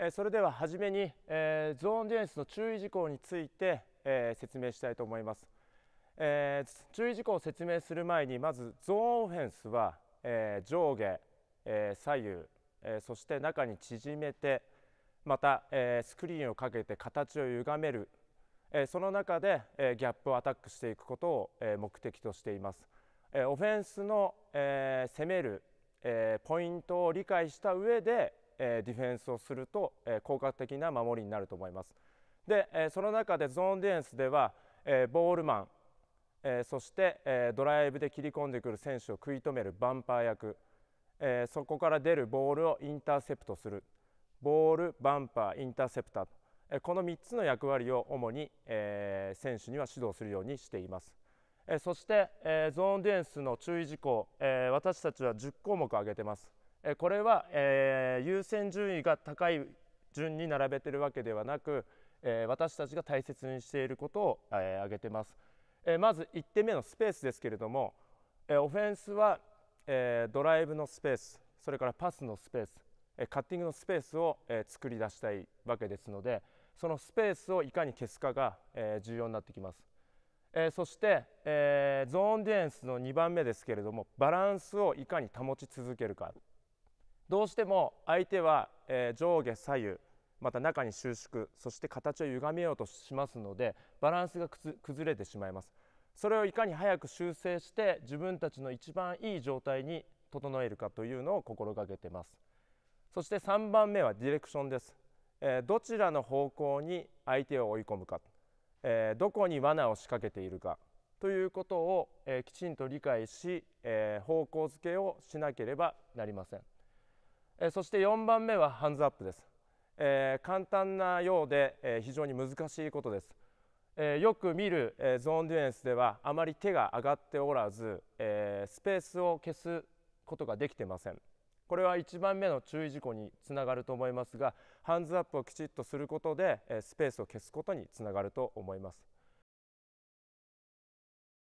えそれでは初めに、えー、ゾーンディフェンスの注意事項について、えー、説明したいと思います、えー、注意事項を説明する前にまずゾーンオフェンスは、え上下、え左右、えそして中に縮めてまた、えスクリーンをかけて形を歪める、えその中で、えギャップをアタックしていくことを、え目的としています、えオフェンスの、え攻める、えポイントを理解した上でディフェンスをすると、効果的な守りになると思います。で、その中でゾーンディフェンスでは、ボールマン、そして、ドライブで切り込んでくる選手を食い止めるバンパー役、そこから出るボールをインターセプトするボール、バンパー、インターセプター、この3つの役割を主に、選手には指導するようにしています。そして、ゾーンディフェンスの注意事項、私たちは10項目挙げてます。これは、えー、優先順位が高い順に並べてるわけではなく、えー、私たちが大切にしていることを、えー、挙げてます、えー、まず1点目のスペースですけれども、えオフェンスは、えドライブのスペースそれからパスのスペース、えカッティングのスペースを、え作り出したいわけですのでそのスペースをいかに消すかが、え重要になってきます、えそして、えゾーンディフェンスの2番目ですけれどもバランスをいかに保ち続けるかどうしても相手は、え上下左右また中に収縮そして形を歪めようとしますのでバランスが崩れてしまいますそれをいかに早く修正して自分たちの一番いい状態に整えるかというのを心がけてますそして3番目はディレクションです、えー、どちらの方向に相手を追い込むか、えー、どこに罠を仕掛けているかということを、えー、きちんと理解し、え方向付けをしなければなりません。えそして4番目はハンズアップです、えー、簡単なようで、えー、非常に難しいことです、えー、よく見る、えゾーンディフェンスではあまり手が上がっておらず、えスペースを消すことができてませんこれは1番目の注意事項につながると思いますがハンズアップをきちっとすることで、えスペースを消すことにつながると思います